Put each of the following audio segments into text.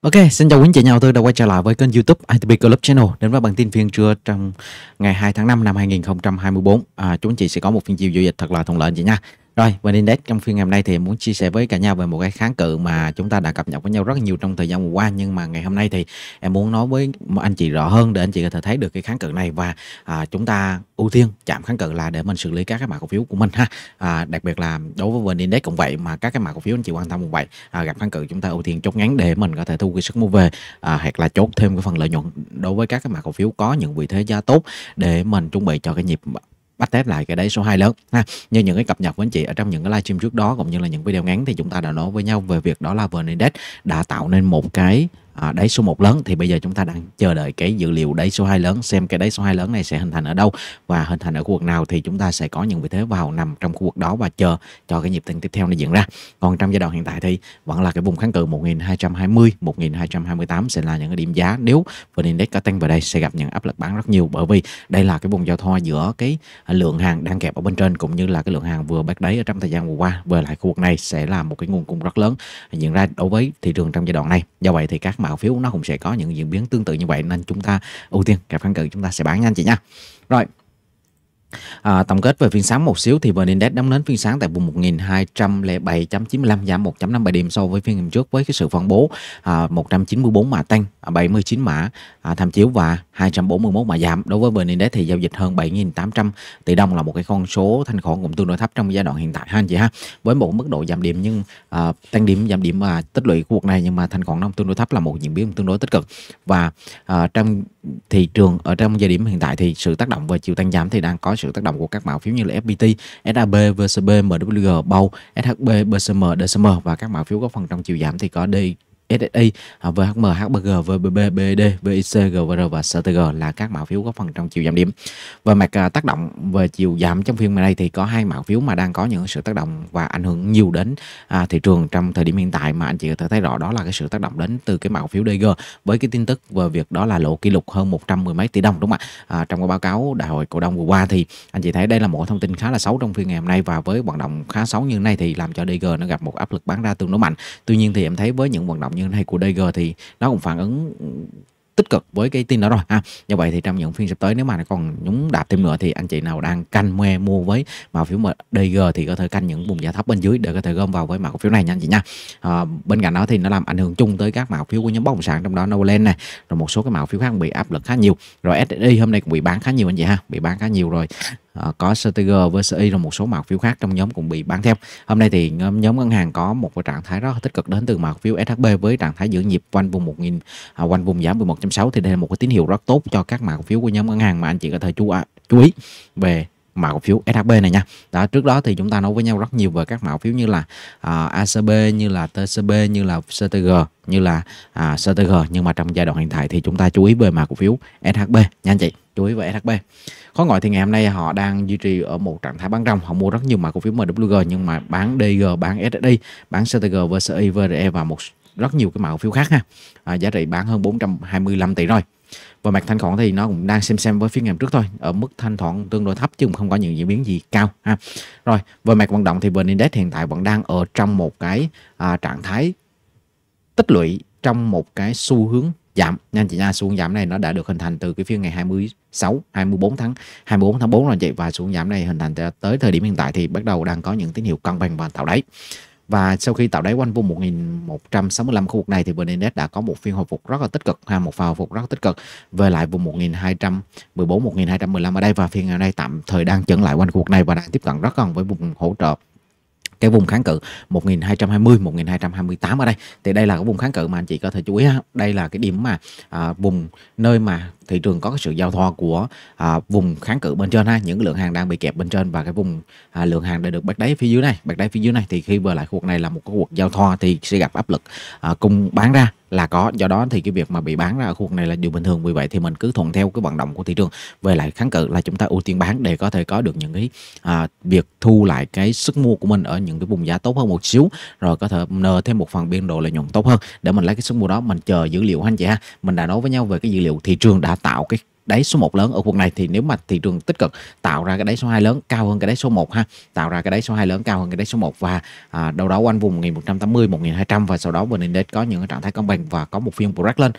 Ok, xin chào quý anh chị nhà đầu tư đã quay trở lại với kênh YouTube ITB Club Channel đến với bản tin phiên trưa trong ngày 2 tháng 5 năm 2024. À, chúng anh chị sẽ có một phiên giao dịch thật là thuận lợi anh chị nha. Rồi, Win Index trong phiên ngày hôm nay thì muốn chia sẻ với cả nhà về một cái kháng cự mà chúng ta đã cập nhật với nhau rất nhiều trong thời gian vừa qua nhưng mà ngày hôm nay thì em muốn nói với anh chị rõ hơn để anh chị có thể thấy được cái kháng cự này và à, chúng ta ưu tiên chạm kháng cự là để mình xử lý các cái mã cổ phiếu của mình ha. À, đặc biệt là đối với Win Index cũng vậy mà các cái mã cổ phiếu anh chị quan tâm cũng vậy. À, gặp kháng cự chúng ta ưu tiên chốt ngắn để mình có thể thu cái sức mua về à, hoặc là chốt thêm cái phần lợi nhuận đối với các cái mã cổ phiếu có những vị thế giá tốt để mình chuẩn bị cho cái nhịp bắt tép lại cái đáy số 2 lớn ha như những cái cập nhật với anh chị ở trong những cái livestream trước đó cũng như là những video ngắn thì chúng ta đã nói với nhau về việc đó là vn index đã tạo nên một cái à, đáy số 1 lớn thì bây giờ chúng ta đang chờ đợi cái dữ liệu đáy số 2 lớn xem cái đáy số 2 lớn này sẽ hình thành ở đâu và hình thành ở khu vực nào thì chúng ta sẽ có những vị thế vào nằm trong khu vực đó và chờ cho cái nhịp tăng tiếp theo nó diễn ra còn trong giai đoạn hiện tại thì vẫn là cái vùng kháng cự 1220 1228 sẽ là những cái điểm giá nếu vn index có tăng vào đây sẽ gặp những áp lực bán rất nhiều bởi vì đây là cái vùng giao thoa giữa cái lượng hàng đang kẹp ở bên trên cũng như là cái lượng hàng vừa bắt đáy ở trong thời gian vừa qua về lại khu vực này sẽ là một cái nguồn cung rất lớn diễn ra đối với thị trường trong giai đoạn này do vậy thì các mà cổ phiếu nó cũng sẽ có những diễn biến tương tự như vậy nên chúng ta ưu tiên gặp kháng cự chúng ta sẽ bán nhanh chị nha rồi À, tổng kết về phiên sáng một xíu thì VN Index đóng nến phiên sáng tại vùng 1207.95 giảm 1.57 điểm so với phiên hôm trước với cái sự phân bố à, 194 mã tăng, 79 mã à, tham chiếu và 241 mã giảm. Đối với VN Index thì giao dịch hơn 7.800 tỷ đồng là một cái con số thanh khoản cũng tương đối thấp trong giai đoạn hiện tại ha anh chị ha. Với một mức độ giảm điểm nhưng à, tăng điểm giảm điểm và tích lũy cuộc này nhưng mà thanh khoản nó tương đối thấp là một diễn biến tương đối tích cực và à, trong thị trường ở trong giai điểm hiện tại thì sự tác động về chiều tăng giảm thì đang có sự tác động của các mã phiếu như là FPT, SAB, VCB, MWG, BAU, SHB, BCM, DCM và các mã phiếu có phần trong chiều giảm thì có D SSI, à, VHM, HBG, VBB, BD, VIC, GVR và CTG là các mã phiếu góp phần trong chiều giảm điểm. Về mặt à, tác động về chiều giảm trong phiên ngày nay thì có hai mã phiếu mà đang có những sự tác động và ảnh hưởng nhiều đến à, thị trường trong thời điểm hiện tại mà anh chị có thể thấy rõ đó là cái sự tác động đến từ cái mã phiếu DG với cái tin tức về việc đó là lộ kỷ lục hơn 110 mấy tỷ đồng đúng không ạ? À, trong cái báo cáo đại hội cổ đông vừa qua thì anh chị thấy đây là một thông tin khá là xấu trong phiên ngày hôm nay và với hoạt động khá xấu như này thì làm cho DG nó gặp một áp lực bán ra tương đối mạnh. Tuy nhiên thì em thấy với những vận động như như thế này của DG thì nó cũng phản ứng tích cực với cái tin đó rồi ha như vậy thì trong những phiên sắp tới nếu mà nó còn nhúng đạp thêm nữa thì anh chị nào đang canh mua mua với mã phiếu DG thì có thể canh những vùng giá thấp bên dưới để có thể gom vào với mã cổ phiếu này nha anh chị nha à, bên cạnh đó thì nó làm ảnh hưởng chung tới các mã cổ phiếu của nhóm bất động sản trong đó Novaland này rồi một số cái mã cổ phiếu khác bị áp lực khá nhiều rồi SSI hôm nay cũng bị bán khá nhiều anh chị ha bị bán khá nhiều rồi Ờ, có Steiger với CI rồi một số mã phiếu khác trong nhóm cũng bị bán theo. Hôm nay thì nhóm ngân hàng có một cái trạng thái rất là tích cực đến từ mã phiếu SHB với trạng thái giữ nhịp quanh vùng 1000 uh, à, quanh vùng giảm 11.6 thì đây là một cái tín hiệu rất tốt cho các mã phiếu của nhóm ngân hàng mà anh chị có thể chú ý về mã cổ phiếu SHB này nha. Đó trước đó thì chúng ta nói với nhau rất nhiều về các mã cổ phiếu như là à, ACB như là TCB như là CTG như là à, CTG nhưng mà trong giai đoạn hiện tại thì chúng ta chú ý về mã cổ phiếu SHB nha anh chị chú ý về SHB khối ngoại thì ngày hôm nay họ đang duy trì ở một trạng thái bán rong họ mua rất nhiều mã cổ phiếu MWG nhưng mà bán DG bán SSI bán CTG và VRE và một rất nhiều cái mã cổ phiếu khác ha à, giá trị bán hơn 425 tỷ rồi và mặt thanh khoản thì nó cũng đang xem xem với phiên ngày trước thôi ở mức thanh khoản tương đối thấp chứ không có những diễn biến gì cao ha rồi về mặt vận động thì vn index hiện tại vẫn đang ở trong một cái à, trạng thái tích lũy trong một cái xu hướng giảm nha anh chị nha xuống giảm này nó đã được hình thành từ cái phiên ngày 26 24 tháng 24 tháng 4 rồi vậy và xuống giảm này hình thành tới thời điểm hiện tại thì bắt đầu đang có những tín hiệu cân bằng và tạo đáy và sau khi tạo đáy quanh vùng 1165 khu vực này thì VN Index đã có một phiên hồi phục rất là tích cực ha một pha hồi phục rất tích cực về lại vùng 1214 1215 ở đây và phiên ở đây tạm thời đang chững lại quanh khu vực này và đang tiếp cận rất gần với vùng hỗ trợ cái vùng kháng cự 1220 1228 ở đây thì đây là cái vùng kháng cự mà anh chị có thể chú ý ha. đây là cái điểm mà à, vùng nơi mà thị trường có cái sự giao thoa của à, vùng kháng cự bên trên ha những lượng hàng đang bị kẹp bên trên và cái vùng à, lượng hàng đã được bắt đáy phía dưới này bắt đáy phía dưới này thì khi vừa lại khu vực này là một cái khu vực giao thoa thì sẽ gặp áp lực à, cung bán ra là có do đó thì cái việc mà bị bán ra ở khu vực này là điều bình thường vì vậy thì mình cứ thuận theo cái vận động của thị trường về lại kháng cự là chúng ta ưu tiên bán để có thể có được những cái à, việc thu lại cái sức mua của mình ở những cái vùng giá tốt hơn một xíu rồi có thể nờ thêm một phần biên độ lợi nhuận tốt hơn để mình lấy cái sức mua đó mình chờ dữ liệu anh chị ha mình đã nói với nhau về cái dữ liệu thị trường đã tạo cái đáy số 1 lớn ở quận này thì nếu mà thị trường tích cực tạo ra cái đáy số 2 lớn cao hơn cái đáy số 1 ha, tạo ra cái đáy số 2 lớn cao hơn cái đáy số 1 và à, đâu đó quanh vùng 1180 1200 và sau đó VN Index có những trạng thái cân bằng và có một phiên break lên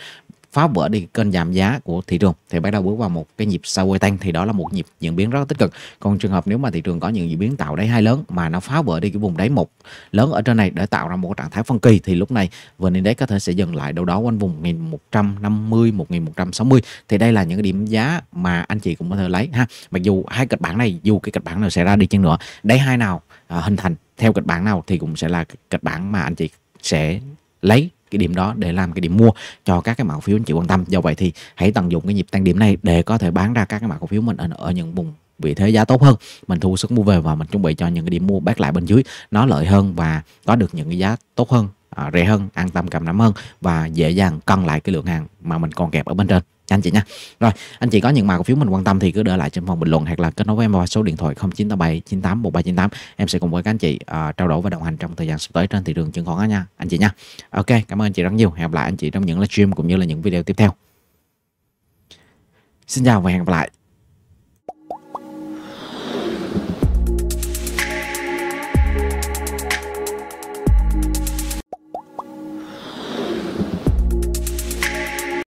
phá vỡ đi kênh giảm giá của thị trường thì bắt đầu bước vào một cái nhịp sideways tăng thì đó là một nhịp diễn biến rất tích cực còn trường hợp nếu mà thị trường có những diễn biến tạo đáy hai lớn mà nó phá vỡ đi cái vùng đáy một lớn ở trên này để tạo ra một trạng thái phân kỳ thì lúc này vn index có thể sẽ dừng lại đâu đó quanh vùng 1150 1160 thì đây là những cái điểm giá mà anh chị cũng có thể lấy ha mặc dù hai kịch bản này dù cái kịch bản nào sẽ ra đi chăng nữa đáy hai nào à, hình thành theo kịch bản nào thì cũng sẽ là kịch bản mà anh chị sẽ lấy cái điểm đó để làm cái điểm mua cho các cái mã cổ phiếu anh chị quan tâm do vậy thì hãy tận dụng cái nhịp tăng điểm này để có thể bán ra các cái mã cổ phiếu mình ở, ở những vùng vị thế giá tốt hơn mình thu sức mua về và mình chuẩn bị cho những cái điểm mua bác lại bên dưới nó lợi hơn và có được những cái giá tốt hơn à, rẻ hơn an tâm cầm nắm hơn và dễ dàng cân lại cái lượng hàng mà mình còn kẹp ở bên trên anh chị nha rồi anh chị có những mã cổ phiếu mình quan tâm thì cứ để lại trong phòng bình luận hoặc là kết nối với em qua số điện thoại 0987 98 1398 em sẽ cùng với các anh chị uh, trao đổi và đồng hành trong thời gian sắp tới trên thị trường chứng khoán nha anh chị nha ok cảm ơn anh chị rất nhiều hẹn gặp lại anh chị trong những livestream cũng như là những video tiếp theo xin chào và hẹn gặp lại